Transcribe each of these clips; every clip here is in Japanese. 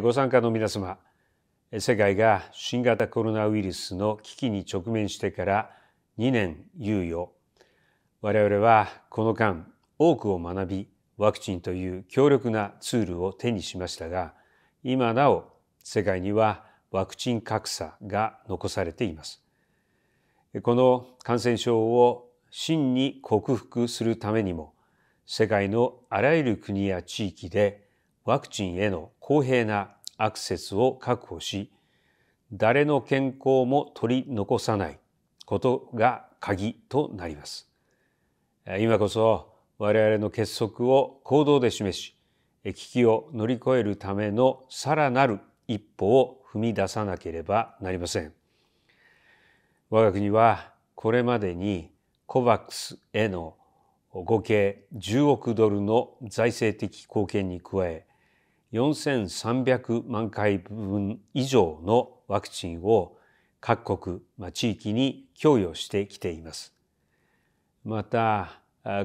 ご参加の皆様、世界が新型コロナウイルスの危機に直面してから2年猶予。我々はこの間、多くを学び、ワクチンという強力なツールを手にしましたが、今なお世界にはワクチン格差が残されています。この感染症を真に克服するためにも、世界のあらゆる国や地域でワクチンへの公平なアクセスを確保し誰の健康も取り残さないことが鍵となります今こそ我々の結束を行動で示し危機を乗り越えるためのさらなる一歩を踏み出さなければなりません我が国はこれまでに COVAX への合計10億ドルの財政的貢献に加え4300万回分以上のワクチンを各国、まあ、地域に供与してきています。また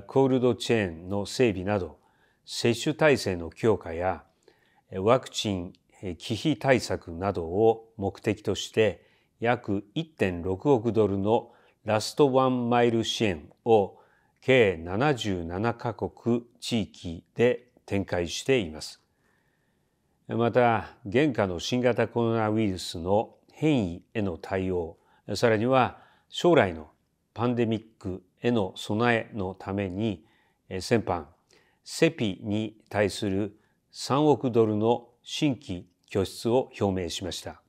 コールドチェーンの整備など接種体制の強化やワクチン忌避対策などを目的として約1.6億ドルのラストワンマイル支援を計77カ国地域で展開しています。また現下の新型コロナウイルスの変異への対応さらには将来のパンデミックへの備えのために先般セピに対する3億ドルの新規拠出を表明しました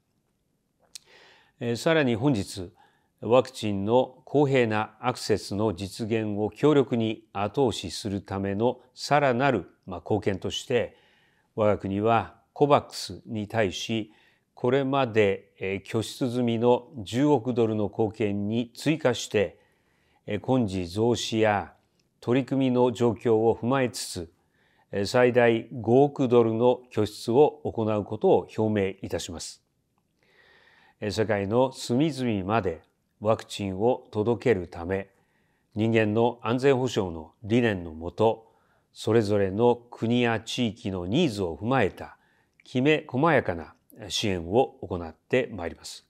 さらに本日ワクチンの公平なアクセスの実現を強力に後押しするためのさらなる貢献として我が国はコバックスに対しこれまで拠出済みの10億ドルの貢献に追加して今時増資や取り組みの状況を踏まえつつ最大5億ドルの拠出を行うことを表明いたします世界の隅々までワクチンを届けるため人間の安全保障の理念のもとそれぞれの国や地域のニーズを踏まえたきめ細やかな支援を行ってまいります。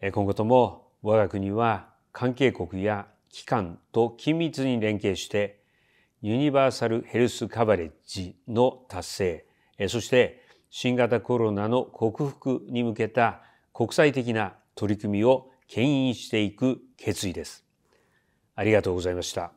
今後とも我が国は関係国や機関と緊密に連携してユニバーサルヘルスカバレッジの達成そして新型コロナの克服に向けた国際的な取り組みを牽引していく決意です。ありがとうございました。